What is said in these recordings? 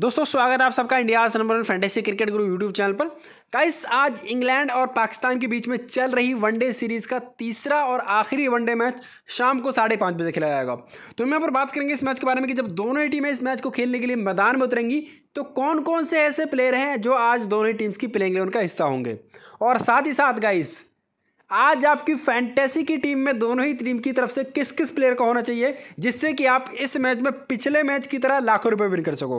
दोस्तों स्वागत है आप सबका India number one fantasy cricket Guru YouTube channel पर गाइस आज इंग्लैंड और पाकिस्तान के बीच में चल रही वनडे सीरीज का तीसरा और आखिरी वनडे मैच शाम को साढ़े पाँच बजे खेला जाएगा तो हम यहाँ पर बात करेंगे इस मैच के बारे में कि जब दोनों ही टीमें इस मैच को खेलने के लिए मैदान में उतरेंगी तो कौन कौन से ऐसे प्लेयर हैं जो आज दोनों ही टीम्स की प्लेइंग उनका हिस्सा होंगे और साथ ही साथ गाइस आज आपकी फैंटेसी की टीम में दोनों ही टीम की तरफ से किस किस प्लेयर का होना चाहिए जिससे कि आप इस मैच में पिछले मैच की तरह लाखों रुपए विन कर सको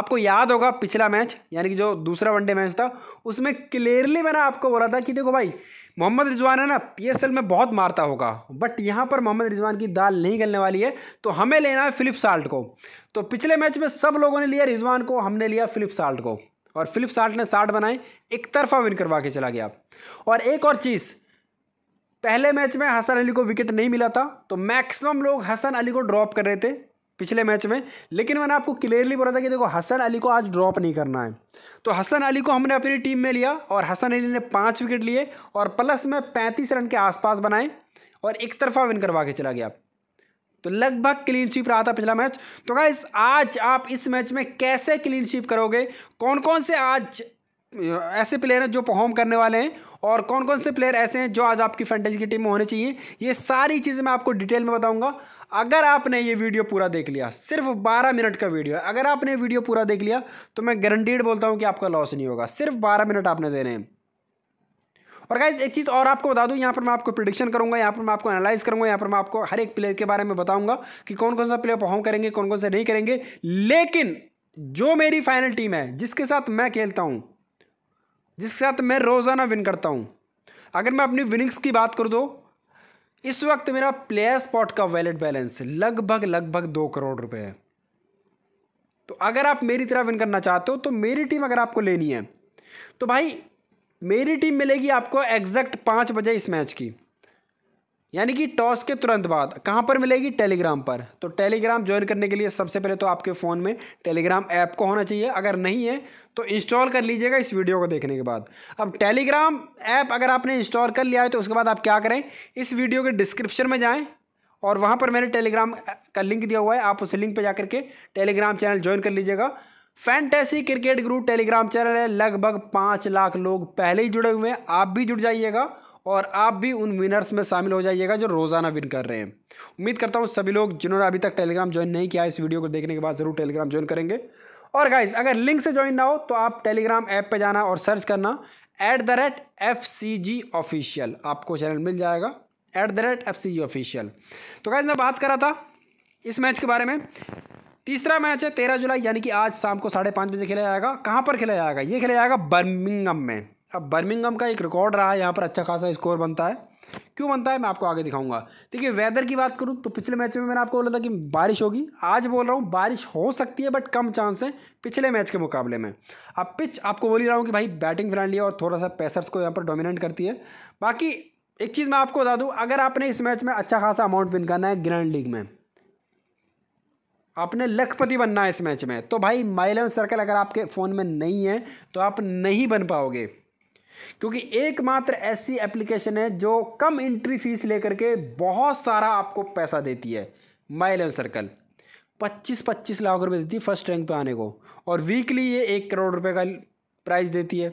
आपको याद होगा पिछला मैच यानी कि जो दूसरा वनडे मैच था उसमें क्लियरली मैंने आपको बोला था कि देखो भाई मोहम्मद रिजवान है ना पीएसएल में बहुत मारता होगा बट यहाँ पर मोहम्मद रिजवान की दाल नहीं गलने वाली है तो हमें लेना है फिलिप साल्ट को तो पिछले मैच में सब लोगों ने लिया रिजवान को हमने लिया फिलिप साल्ट को और फिलिप साल्ट ने साठ बनाए एक तरफा विन करवा के चला गया और एक और चीज़ पहले मैच में हसन अली को विकेट नहीं मिला था तो मैक्सिमम लोग हसन अली को ड्रॉप कर रहे थे पिछले मैच में लेकिन मैंने आपको क्लियरली बोला था कि देखो हसन अली को आज ड्रॉप नहीं करना है तो हसन अली को हमने अपनी टीम में लिया और हसन अली ने पाँच विकेट लिए और प्लस में पैंतीस रन के आसपास बनाए और एक तरफा विन करवा के चला गया तो लगभग क्लीन स्वीप रहा था पिछला मैच तो क्या आज आप इस मैच में कैसे क्लीन स्वीप करोगे कौन कौन से आज ऐसे प्लेयर हैं जो परफॉर्म करने वाले हैं और कौन कौन से प्लेयर ऐसे हैं जो आज आपकी फैंटेसी की टीम में होने चाहिए ये सारी चीज़ें मैं आपको डिटेल में बताऊंगा अगर आपने ये वीडियो पूरा देख लिया सिर्फ 12 मिनट का वीडियो है अगर आपने वीडियो पूरा देख लिया तो मैं गारंटीड बोलता हूँ कि आपका लॉस नहीं होगा सिर्फ बारह मिनट आपने देने हैं और गाइज एक चीज़ और आपको बता दूँ यहाँ पर मैं आपको प्रिडिक्शन करूँगा यहाँ पर मैं आपको एनालाइज करूँगा यहाँ पर मैं आपको हर एक प्लेयर के बारे में बताऊँगा कि कौन कौन सा प्लेयर परफॉर्म करेंगे कौन कौन से नहीं करेंगे लेकिन जो मेरी फाइनल टीम है जिसके साथ मैं खेलता हूँ जिसके साथ मैं रोज़ाना विन करता हूँ अगर मैं अपनी विनिंग्स की बात करूँ तो इस वक्त मेरा प्लेयर स्पॉट का वैलेट बैलेंस लगभग लगभग दो करोड़ रुपए है तो अगर आप मेरी तरह विन करना चाहते हो तो मेरी टीम अगर आपको लेनी है तो भाई मेरी टीम मिलेगी आपको एग्जैक्ट पाँच बजे इस मैच की यानी कि टॉस के तुरंत बाद कहाँ पर मिलेगी टेलीग्राम पर तो टेलीग्राम ज्वाइन करने के लिए सबसे पहले तो आपके फ़ोन में टेलीग्राम ऐप को होना चाहिए अगर नहीं है तो इंस्टॉल कर लीजिएगा इस वीडियो को देखने के बाद अब टेलीग्राम ऐप अगर आपने इंस्टॉल कर लिया है तो उसके बाद आप क्या करें इस वीडियो के डिस्क्रिप्शन में जाएँ और वहाँ पर मैंने टेलीग्राम का लिंक दिया हुआ है आप उस लिंक पर जा के टेलीग्राम चैनल ज्वाइन कर लीजिएगा fantasy cricket group Telegram channel है लगभग पाँच लाख लोग पहले ही जुड़े हुए हैं आप भी जुड़ जाइएगा और आप भी उन विनर्स में शामिल हो जाइएगा जो रोज़ाना विन कर रहे हैं उम्मीद करता हूँ सभी लोग जिन्होंने अभी तक टेलीग्राम ज्वाइन नहीं किया इस वीडियो को देखने के बाद ज़रूर टेलीग्राम ज्वाइन करेंगे और गाइज अगर लिंक से ज्वाइन ना हो तो आप टेलीग्राम ऐप पर जाना और सर्च करना at the rate F C G official आपको चैनल मिल जाएगा at the rate F C G official तो गाइज मैं बात कर रहा था इस मैच के बारे में तीसरा मैच है तेरह जुलाई यानी कि आज शाम को साढ़े पाँच बजे खेला जाएगा कहाँ पर खेला जाएगा ये खेला जाएगा बर्मिंगम में अब बर्मिंगम का एक रिकॉर्ड रहा है यहाँ पर अच्छा खासा स्कोर बनता है क्यों बनता है मैं आपको आगे दिखाऊंगा देखिए वेदर की बात करूँ तो पिछले मैच में मैंने आपको बोला था कि बारिश होगी आज बोल रहा हूँ बारिश हो सकती है बट कम चांस है पिछले मैच के मुकाबले में अब पिच आपको बोल ही रहा हूँ कि भाई बैटिंग फ्रेंडली और थोड़ा सा पैसर्स को यहाँ पर डोमिनेट करती है बाकी एक चीज़ मैं आपको बता दूँ अगर आपने इस मैच में अच्छा खासा अमाउंट विन करना है ग्रैंड लीग में आपने लखपति बनना है इस मैच में तो भाई माइलेवन सर्कल अगर आपके फ़ोन में नहीं है तो आप नहीं बन पाओगे क्योंकि एकमात्र ऐसी एप्लीकेशन है जो कम एंट्री फीस लेकर के बहुत सारा आपको पैसा देती है माई इलेवन सर्कल पच्चीस पच्चीस लाख रुपए देती है फर्स्ट रैंक पे आने को और वीकली ये एक करोड़ रुपए का प्राइस देती है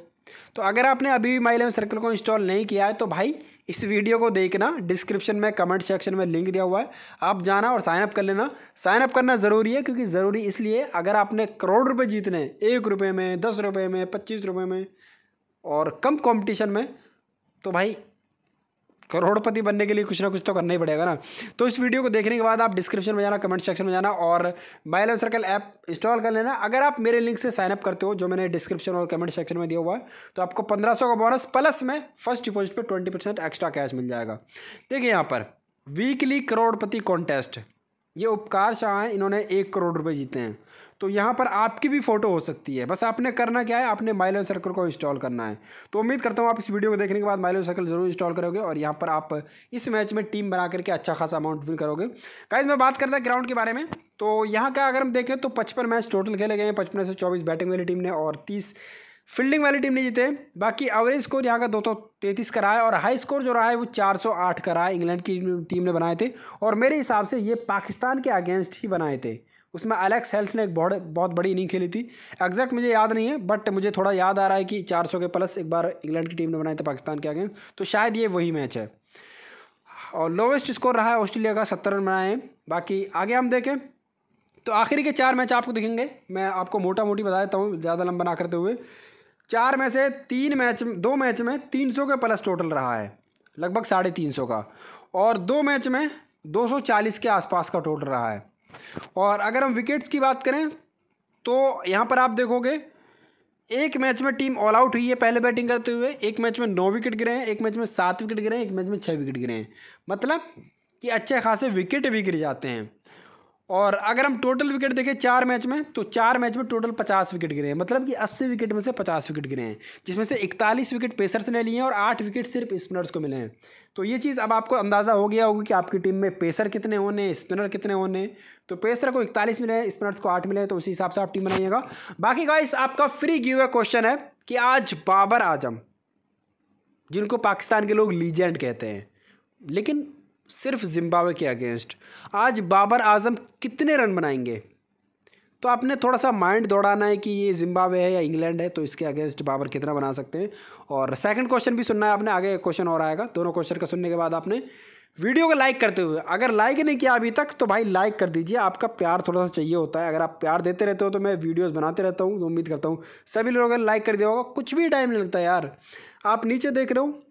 तो अगर आपने अभी भी माई इलेवन सर्कल को इंस्टॉल नहीं किया है तो भाई इस वीडियो को देखना डिस्क्रिप्शन में कमेंट सेक्शन में लिंक दिया हुआ है आप जाना और साइनअप कर लेना साइनअप करना ज़रूरी है क्योंकि ज़रूरी इसलिए अगर आपने करोड़ रुपए जीतने एक रुपये में दस रुपये में पच्चीस रुपये में और कम कंपटीशन में तो भाई करोड़पति बनने के लिए कुछ ना कुछ तो करना ही पड़ेगा ना तो इस वीडियो को देखने के बाद आप डिस्क्रिप्शन में जाना कमेंट सेक्शन में जाना और बायल सर्कल ऐप इंस्टॉल कर लेना अगर आप मेरे लिंक से साइनअप करते हो जो मैंने डिस्क्रिप्शन और कमेंट सेक्शन में दिया हुआ है तो आपको पंद्रह सौ का बोनस प्लस में फर्स्ट डिपोजिट पर ट्वेंटी परसेंट एक्स्ट्रा कैश मिल जाएगा देखिए यहाँ पर वीकली करोड़पति कॉन्टेस्ट ये उपकार शाह हैं इन्होंने एक करोड़ रुपए जीते हैं तो यहाँ पर आपकी भी फ़ोटो हो सकती है बस आपने करना क्या है आपने माइलो सर्कल को इंस्टॉल करना है तो उम्मीद करता हूँ आप इस वीडियो को देखने के बाद माइलो सर्कल ज़रूर इंस्टॉल करोगे और यहाँ पर आप इस मैच में टीम बना करके अच्छा खासा अमाउंट विन करोगे गाइज मैं बात करता ग्राउंड के बारे में तो यहाँ का अगर हम देखें तो पचपन मैच टोटल खेले गए हैं पचपन से चौबीस बैटिंग वाली टीम ने और तीस फील्डिंग वाली टीम ने जीते बाकी एवरेज स्कोर यहाँ का दो सौ तैंतीस का रहा है और हाई स्कोर जो रहा है वो 408 का रहा है इंग्लैंड की टीम ने बनाए थे और मेरे हिसाब से ये पाकिस्तान के अगेंस्ट ही बनाए थे उसमें एलेक्स हेल्स ने एक बहुत बहुत बड़ी इनिंग खेली थी एग्जैक्ट मुझे याद नहीं है बट मुझे थोड़ा याद आ रहा है कि 400 के प्लस एक बार इंग्लैंड की टीम ने बनाए थे पाकिस्तान के अगेंस्ट तो शायद ये वही मैच है और लोवेस्ट स्कोर रहा है ऑस्ट्रेलिया का सत्तर रन बनाए हैं बाकी आगे हम देखें तो आखिरी के चार मैच आपको दिखेंगे मैं आपको मोटा मोटी बता देता हूँ ज़्यादा लंबा ना करते हुए चार में से तीन मैच दो मैच में तीन सौ के प्लस टोटल रहा है लगभग साढ़े तीन सौ का और दो मैच में दो सौ चालीस के आसपास का टोटल रहा है और अगर हम विकेट्स की बात करें तो यहाँ पर आप देखोगे एक मैच में टीम ऑल आउट हुई है पहले बैटिंग करते हुए एक मैच में नौ विकेट गिरे हैं एक मैच में सात विकेट गिरे हैं एक मैच में छः विकेट गिरे हैं मतलब कि अच्छे खासे विकेट भी गिर जाते हैं और अगर हम टोटल विकेट देखें चार मैच में तो चार मैच में टोटल पचास विकेट गिरे हैं मतलब कि अस्सी विकेट में से पचास विकेट गिरे हैं जिसमें से इकतालीस विकेट पेसर्स ने लिए हैं और आठ विकेट सिर्फ स्पिनर्स को मिले हैं तो ये चीज़ अब आपको अंदाज़ा हो गया होगा कि आपकी टीम में पेसर कितने होने स्पिनर कितने होने तो पेसर को इकतालीस मिले हैं स्पिनर्स को आठ मिले हैं तो उसी हिसाब से आप टीम बनाइएगा बाकी गाइस आपका फ्री गिव क्वेश्चन है कि आज बाबर आजम जिनको पाकिस्तान के लोग लीजेंड कहते हैं लेकिन सिर्फ जिम्बाब्वे के अगेंस्ट आज बाबर आजम कितने रन बनाएंगे तो आपने थोड़ा सा माइंड दौड़ाना है कि ये जिम्बाब्वे है या इंग्लैंड है तो इसके अगेंस्ट बाबर कितना बना सकते हैं और सेकंड क्वेश्चन भी सुनना है आपने आगे क्वेश्चन और आएगा दोनों क्वेश्चन का सुनने के बाद आपने वीडियो को लाइक करते हुए अगर लाइक नहीं किया अभी तक तो भाई लाइक कर दीजिए आपका प्यार थोड़ा सा चाहिए होता है अगर आप प्यार देते रहते हो तो मैं वीडियोस बनाते रहता हूँ उम्मीद करता हूँ सभी लोगों ने लाइक कर दिया होगा कुछ भी टाइम नहीं लगता यार आप नीचे देख रहे हो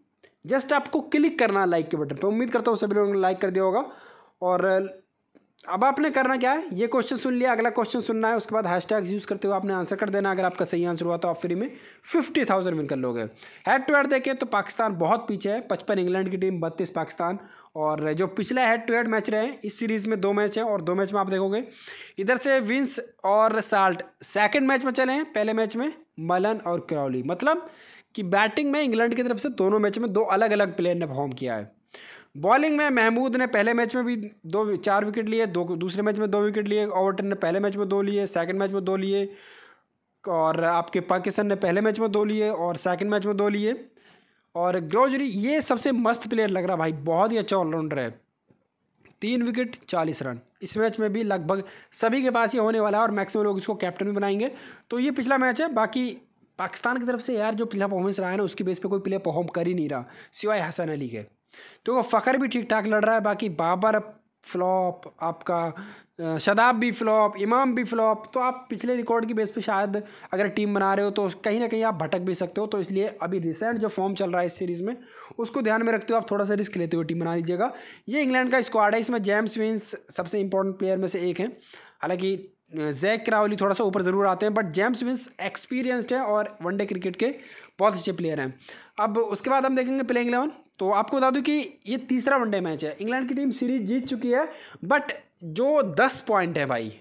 जस्ट आपको क्लिक करना लाइक के बटन पर उम्मीद करता हूँ सभी लोगों ने लाइक कर दिया होगा और अब आपने करना क्या है ये क्वेश्चन सुन लिया अगला क्वेश्चन सुनना है उसके बाद हैशटैग्स यूज़ करते हुए आपने आंसर कर देना अगर आपका सही आंसर हुआ तो आप फ्री में फिफ्टी थाउजेंड विन कर लोगे हेड टू हेड देखें तो पाकिस्तान बहुत पीछे है पचपन इंग्लैंड की टीम बत्तीस पाकिस्तान और जो पिछले हेड टू हेड मैच रहे हैं इस सीरीज़ में दो मैच हैं और दो मैच में आप देखोगे इधर से विंस और साल्ट सेकेंड मैच में चले हैं पहले मैच में मलन और करौली मतलब कि बैटिंग में इंग्लैंड की तरफ से दोनों मैच में दो अलग अलग प्लेयर ने परफॉर्म किया है बॉलिंग में महमूद ने पहले मैच में भी दो चार विकेट लिए दो दूसरे मैच में दो विकेट लिए ओवरटन ने पहले मैच में दो लिए सेकंड मैच में दो लिए और आपके पाकिस्तान ने पहले मैच में दो लिए और सेकंड मैच में दो लिए और ग्रोजरी ये सबसे मस्त प्लेयर लग रहा भाई बहुत ही अच्छा ऑलराउंडर है तीन विकेट चालीस रन इस मैच में भी लगभग सभी के पास ही होने वाला है और मैक्सिमम लोग इसको कैप्टन भी बनाएंगे तो ये पिछला मैच है बाकी पाकिस्तान की तरफ से यार जो प्ले परफॉर्मेंस रहा है ना उसके बेस पे कोई प्लेयर परफॉर्म कर ही नहीं रहा सिवाय हसन अली के तो फ़खर भी ठीक ठाक लड़ रहा है बाकी बाबर फ्लॉप आपका शदाब भी फ्लॉप इमाम भी फ्लॉप तो आप पिछले रिकॉर्ड की बेस पे शायद अगर टीम बना रहे हो तो कहीं ना कहीं आप भटक भी सकते हो तो इसलिए अभी रिसेंट जो फॉर्म चल रहा है इस सीरीज़ में उसको ध्यान में रखते हो आप थोड़ा सा रिस्क लेते हो टीम बना दीजिएगा ये इंग्लैंड का स्क्वाड है इसमें जेम्स विंस सबसे इंपॉर्टेंट प्लेयर में से एक हैं हालांकि जैक क्रावली थोड़ा सा ऊपर ज़रूर आते हैं बट जेम्स विंस एक्सपीरियंस्ड है और वनडे क्रिकेट के बहुत अच्छे प्लेयर हैं अब उसके बाद हम देखेंगे प्लेइंग इलेवन तो आपको बता दूं कि ये तीसरा वनडे मैच है इंग्लैंड की टीम सीरीज जीत चुकी है बट जो दस पॉइंट है भाई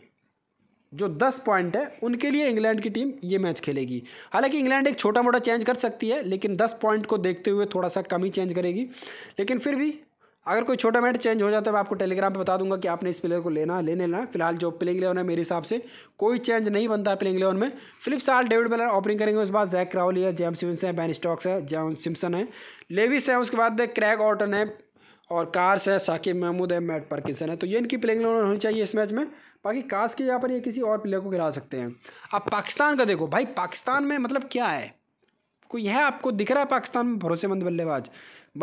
जो दस पॉइंट है उनके लिए इंग्लैंड की टीम ये मैच खेलेगी हालांकि इंग्लैंड एक छोटा मोटा चेंज कर सकती है लेकिन दस पॉइंट को देखते हुए थोड़ा सा कम ही चेंज करेगी लेकिन फिर भी अगर कोई छोटा मैट चेंज हो जाता है मैं आपको टेलीग्राम पे बता दूंगा कि आपने इस प्लेयर को लेना लेने लेना फिलहाल जो प्लेइंग इलेवन है मेरे हिसाब से कोई चेंज नहीं बनता है प्लेइंग इलेवन में Philip Salt David Miller opening करेंगे उस बाद जैक राहुल है जैम सिम्स है बैन स्टॉक्स है जैम सिम्सन है लेविस है उसके बाद क्रैक ऑर्टन है और कार्स है साकिब महमूद है मैट परकिसन है तो ये इनकी प्लेइंग इलेवन होनी चाहिए इस मैच में बाकी कास के यहाँ पर ये किसी और प्लेयर को गिरा सकते हैं अब पाकिस्तान का देखो भाई पाकिस्तान में मतलब क्या है कोई है आपको दिख रहा है पाकिस्तान में भरोसेमंद बल्लेबाज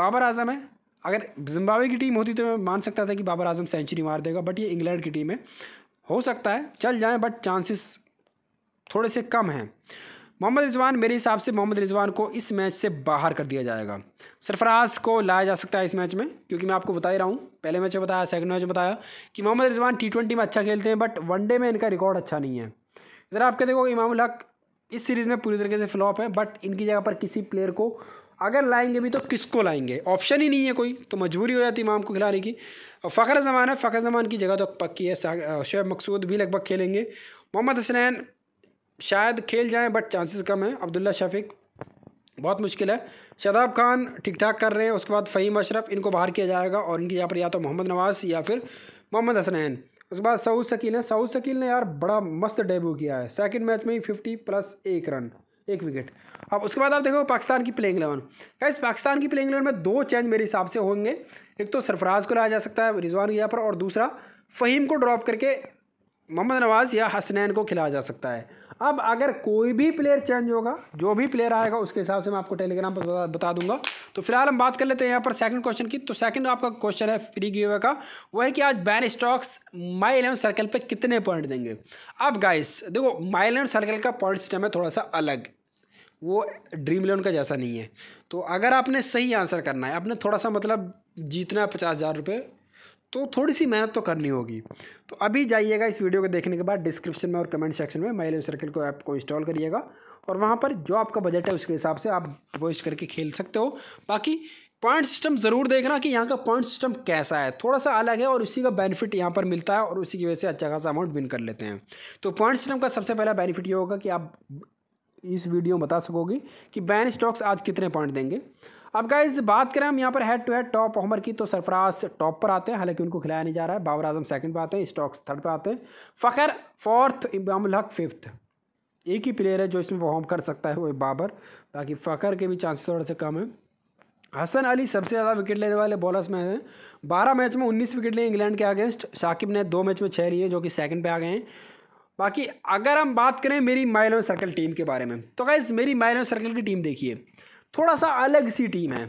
बाबर आजम है अगर जिम्बावे की टीम होती तो मैं मान सकता था कि बाबर आजम सेंचुरी मार देगा बट ये इंग्लैंड की टीम है हो सकता है चल जाएँ बट चांसेस थोड़े से कम हैं मोहम्मद रिजवान मेरे हिसाब से मोहम्मद रिजवान को इस मैच से बाहर कर दिया जाएगा सरफराज को लाया जा सकता है इस मैच में क्योंकि मैं आपको बता ही रहा हूँ पहले मैच में बताया सेकंड मैच में बताया कि मोहम्मद रिजवान टी ट्वेंटी में अच्छा खेलते हैं बट वनडे में इनका रिकॉर्ड अच्छा नहीं है इधर आपके देखो इमाम हक इस सीरीज़ में पूरी तरीके से फ्लॉप है बट इनकी जगह पर किसी प्लेयर को अगर लाएंगे भी तो किसको लाएंगे ऑप्शन ही नहीं है कोई तो मजबूरी हो जाती इमाम को खिलाने की और फ़ख्र ज़मान है फ़ख्र ज़मान की जगह तो पक्की है शेब मकसूद भी लगभग खेलेंगे मोहम्मद हसनैन शायद खेल जाएँ बट चांसेस कम हैं अब्दुल्ला शफीक बहुत मुश्किल है शदाब खान ठीक ठाक कर रहे हैं उसके बाद फ़हीम अशरफ इनको बाहर किया जाएगा और इनकी यहाँ पर या तो मोहम्मद नवाज़ या फिर मोहम्मद हसनैन उसके बाद सऊद शकील है सऊद शकील ने यार बड़ा मस्त डेब्यू किया है सेकंड मैच में ही फिफ्टी प्लस एक रन एक विकेट अब उसके बाद आप देखो पाकिस्तान की प्लेइंग एलेवन इस पाकिस्तान की प्लेइंग एलेवन में दो चेंज मेरे हिसाब से होंगे एक तो सरफराज को लाया जा सकता है रिजवान यहाँ पर और दूसरा फ़हीम को ड्रॉप करके मोहम्मद नवाज़ या हसनैन को खिलाया जा सकता है अब अगर कोई भी प्लेयर चेंज होगा जो भी प्लेयर आएगा उसके हिसाब से मैं आपको टेलीग्राम पर बता, दूंगा तो फिलहाल हम बात कर लेते हैं यहाँ पर सेकंड क्वेश्चन की तो सेकंड आपका क्वेश्चन है फ्री गिवे का वो है कि आज Ben Stokes My Eleven Circle पर कितने पॉइंट देंगे अब गाइस देखो माई इलेवन सर्कल का पॉइंट सिस्टम है थोड़ा सा अलग वो ड्रीम इलेवन का जैसा नहीं है तो अगर आपने सही आंसर करना है आपने थोड़ा सा मतलब जीतना है पचास हज़ार रुपये तो थोड़ी सी मेहनत तो करनी होगी तो अभी जाइएगा इस वीडियो को देखने के बाद डिस्क्रिप्शन में और कमेंट सेक्शन में माइलेम सर्कल को ऐप को इंस्टॉल करिएगा और वहाँ पर जो आपका बजट है उसके हिसाब से आप वोस्ट करके खेल सकते हो बाकी पॉइंट सिस्टम ज़रूर देखना कि यहाँ का पॉइंट सिस्टम कैसा है थोड़ा सा अलग है और उसी का बेनिफिट यहाँ पर मिलता है और उसी की वजह से अच्छा खासा अमाउंट विन कर लेते हैं तो पॉइंट सिस्टम का सबसे पहला बेनिफिट ये होगा कि आप इस वीडियो में बता सकोगे कि बैन स्टॉक्स आज कितने पॉइंट देंगे अब गाइज बात करें हम यहाँ पर हेड टू हेड टॉप होमर की तो सरफराज टॉप पर आते हैं हालांकि उनको खिलाया नहीं जा रहा है बाबर आजम सेकंड पर आते हैं स्टॉक्स थर्ड पर आते हैं फ़खर फोर्थ इमाम हक फिफ्थ एक ही प्लेयर है जो इसमें परफॉर्म कर सकता है वो बाबर बाकी फ़खर के भी चांसेस थोड़े से कम हैं हसन अली सबसे ज़्यादा विकेट लेने वाले बॉलर्स में हैं बारह मैच में उन्नीस विकेट लिए इंग्लैंड के अगेंस्ट शाकिब ने दो मैच में छः लिए जो कि सेकंड पे आ गए हैं बाकी अगर हम बात करें मेरी माइलो सर्कल टीम के बारे में तो गैस मेरी माइलो सर्कल की टीम देखिए थोड़ा सा अलग सी टीम है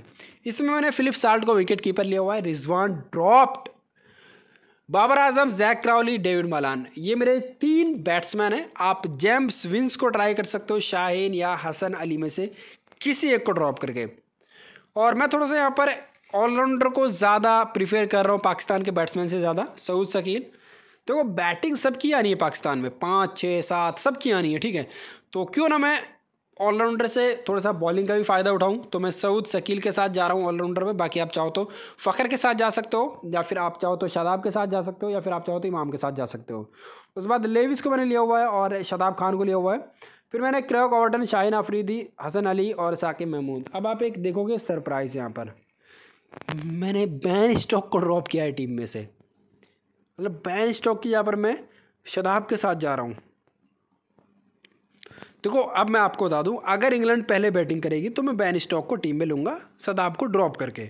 इसमें मैंने फिलिप साल्ट को विकेट कीपर लिया हुआ है Rizwan dropped Babar Azam Zak Crawley David Malan ये मेरे तीन बैट्समैन हैं आप जेम्स विंस को ट्राई कर सकते हो शाहीन या हसन अली में से किसी एक को ड्रॉप करके और मैं थोड़ा सा यहाँ पर ऑलराउंडर को ज़्यादा प्रीफेयर कर रहा हूँ पाकिस्तान के बैट्समैन से ज़्यादा सऊद शकील देखो बैटिंग सबकी आनी है पाकिस्तान में पाँच छः सात सब की आनी है ठीक है तो क्यों ना मैं ऑलराउंडर से थोड़ा सा बॉलिंग का भी फ़ायदा उठाऊं तो मैं सऊद शकील के साथ जा रहा हूं ऑलराउंडर में बाकी आप चाहो तो फ़खर के साथ जा सकते हो या फिर आप चाहो तो शादाब के साथ जा सकते हो या फिर आप चाहो तो इमाम के साथ जा सकते हो उसके बाद लेविस को मैंने लिया हुआ है और शादाब खान को लिया हुआ है फिर मैंने क्रैक ऑर्डन शाहिन आफरीदी हसन अली और साकिब महमूद अब आप एक देखोगे सरप्राइज़ यहाँ पर मैंने बैन स्टॉक को ड्रॉप किया है टीम में से मतलब बैन स्टॉक की यहाँ पर मैं शदाब के साथ जा रहा हूँ देखो अब मैं आपको बता दूँ अगर इंग्लैंड पहले बैटिंग करेगी तो मैं बैन स्टॉक को टीम में लूँगा शदाब को ड्रॉप करके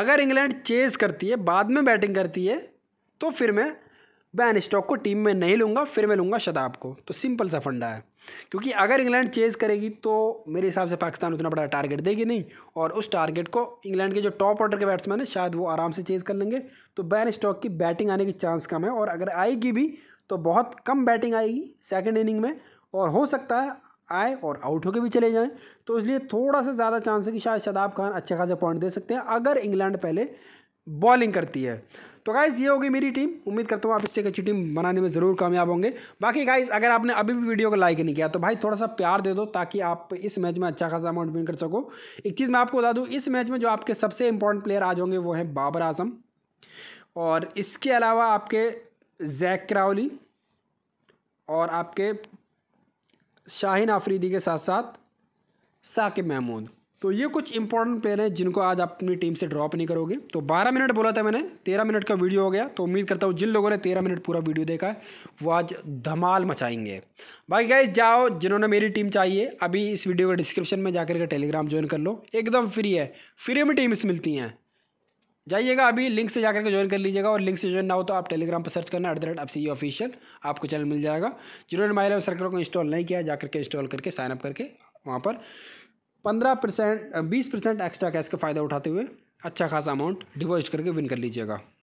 अगर इंग्लैंड चेज करती है बाद में बैटिंग करती है तो फिर मैं बैन स्टॉक को टीम में नहीं लूँगा फिर मैं लूँगा शदाब को तो सिंपल सा फंडा है क्योंकि अगर इंग्लैंड चेज़ करेगी तो मेरे हिसाब से पाकिस्तान उतना बड़ा टारगेट देगी नहीं और उस टारगेट को इंग्लैंड के जो टॉप ऑर्डर के बैट्समैन हैं शायद वो आराम से चेज़ कर लेंगे तो बैन स्टॉक की बैटिंग आने की चांस कम है और अगर आएगी भी तो बहुत कम बैटिंग आएगी सेकेंड इनिंग में और हो सकता है आए और आउट होकर भी चले जाएँ तो इसलिए थोड़ा सा ज़्यादा चांस है कि शायद शदाब खान अच्छे खासे पॉइंट दे सकते हैं अगर इंग्लैंड पहले बॉलिंग करती है तो गाइज़ ये होगी मेरी टीम उम्मीद करता हूँ आप इससे एक अच्छी टीम बनाने में ज़रूर कामयाब होंगे बाकी गाइज़ अगर आपने अभी भी वीडियो को लाइक नहीं किया तो भाई थोड़ा सा प्यार दे दो ताकि आप इस मैच में अच्छा खासा अमाउंट विन कर सको एक चीज़ मैं आपको बता दूँ इस मैच में जो आपके सबसे इंपॉर्टेंट प्लेयर आज होंगे वो हैं बाबर आजम और इसके अलावा आपके जैक क्राउली और आपके शाहिन आफरीदी के साथ साथ साकिब महमूद तो ये कुछ इंपॉर्टेंट प्लेयर हैं जिनको आज आप अपनी टीम से ड्रॉप नहीं करोगे तो 12 मिनट बोला था मैंने 13 मिनट का वीडियो हो गया तो उम्मीद करता हूँ जिन लोगों ने 13 मिनट पूरा वीडियो देखा है वो आज धमाल मचाएंगे बाकी गए जाओ जिन्होंने मेरी टीम चाहिए अभी इस वीडियो के डिस्क्रिप्शन में जाकर के टेलीग्राम ज्वाइन कर लो एकदम फ्री है फ्री में टीम्स मिलती हैं जाइएगा अभी लिंक से जाकर के ज्वाइन कर लीजिएगा और लिंक से ज्वाइन ना हो तो आप टेलीग्राम पर सर्च करना at the rate F official आपको चैनल मिल जाएगा जिन्होंने माई सर्कल को इंस्टॉल नहीं किया जाकर के इंस्टॉल करके साइनअप करके वहाँ पर पंद्रह परसेंट बीस परसेंट एक्स्ट्रा कैश का फ़ायदा उठाते हुए अच्छा खासा अमाउंट डिपॉजिट करके विन कर लीजिएगा